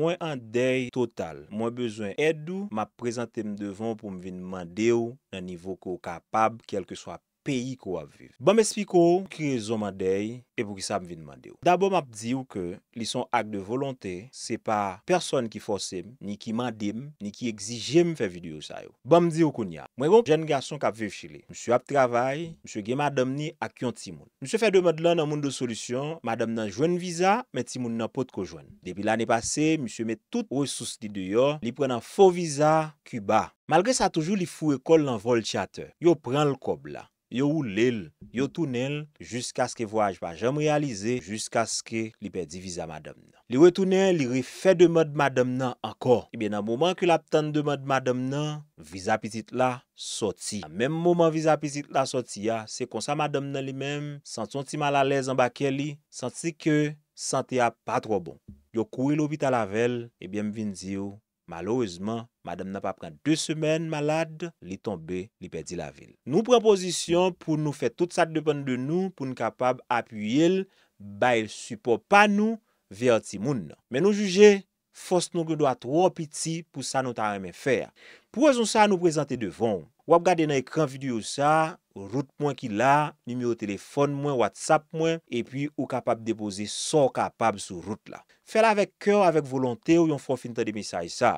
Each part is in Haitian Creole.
Mwen an dey total, mwen bezwen edou, ma prezante m devon pou m vin mande ou nan nivou ko kapab, kel ke so ap. Pèyi kou ap viv. Bèm espikou, kre zonman dey, e pou ki sa m vinman dey. Da bèm ap diw ke li son ak de volontè, se pa person ki fosèm, ni ki mandèm, ni ki egzijèm fè vidyo sa yo. Bèm diw koun ya. Mwen bon jen gason kap viv chile. Msyou ap travay, msyou gen madam ni ak yon timoun. Msyou fè de madlan nan moun do solusyon, madam nan jwen visa, men timoun nan pot ko jwen. Depi l'anè pase, msyou met tout resous di deyo, li pren nan fo visa, kuba. Malgré sa toujou li fou ekol nan vol chate, yo pren l'kob la. Yo ou lèl, yo tounel, jiska skè voyaj pa jèm realize, jiska skè li pè divisa madèm nan. Li we tounel, li rifè de mèd madèm nan ankor. Ebyen eh an mouman ki la ptèn de mèd madèm nan, vizapitit la, soti. An mèm mouman vizapitit la soti ya, se konsa madèm nan li mèm, santi yon ti mal alèz an bakè li, santi ke, santi ya pa tro bon. Yo kouy lopit a la vèl, ebyen eh mvindzi yo. malouezman, madame nan pa pran 2 semen malade, li tombe, li pedi la vil. Nou pran pozisyon pou nou fe tout sa depan de nou pou nou kapab apuyel, ba il supo pa nou, veyo ti moun. Men nou juje, fos nou ke do a tro piti pou sa nou ta reme fer. Pwè zon sa nou prezante devon. Wap gade nan ekran videyo sa, wout mwen ki la, nimeyo telefon mwen, watsap mwen, epi ou kapab depoze so kapab sou wout la. Fè la vek kèw, avek volontè, ou yon fò finitè di misay sa.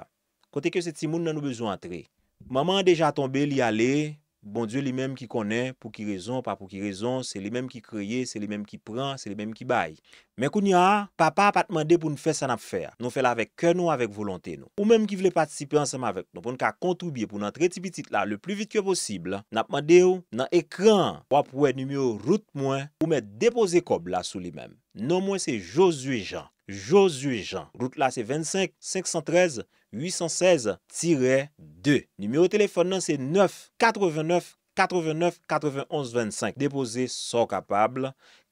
Kote kèw se timoun nan nou bezon antre. Maman an deja tombe li ale, Bon die li menm ki konen, pou ki rezon, pa pou ki rezon, se li menm ki kreye, se li menm ki pran, se li menm ki bay. Men kou ni a, papa pa tman de pou nou fè san ap fè, nou fè la vek ke nou avèk volontè nou. Ou menm ki vle patisipè ansèm avèk, nou pou nou ka kontoubye pou nan tre tipi tit la le plu vit ke posibla, nan tman de ou, nan ekran, wap wè ni myo root mwen, ou menm depose kob la sou li menm. Non mwen se Josue Jean. Josu Jean, route la se 25 513 816-2. Numero telefon nan se 9 89 89 91 25. Depose so kapab,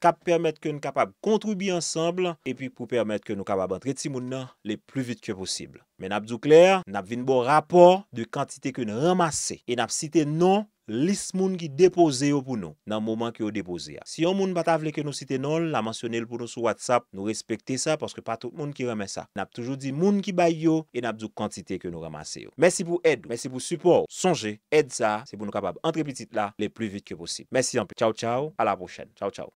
kap permet ke nou kapab kontrubi ansamble, epi pou permet ke nou kapab antreti moun nan le non, plu vit ke posible. Men ap zoukler, nap vin bo rapor de kantite ke nou ramase, e nap site non kapab kontrubi. lis moun ki depoze yo pou nou nan mouman ki yo depoze ya. Si yon moun bat avle ke nou site nol, la mansyone l pou nou sou WhatsApp, nou respekte sa, paske patou moun ki reme sa. Nap toujou di moun ki bay yo, e nap djouk kantite ke nou ramase yo. Mersi pou ed, mersi pou support, sonje, ed sa, se pou nou kapab entrepitit la le plou vite ke posib. Mersi anpe. Chow chow, ala pochen. Chow chow.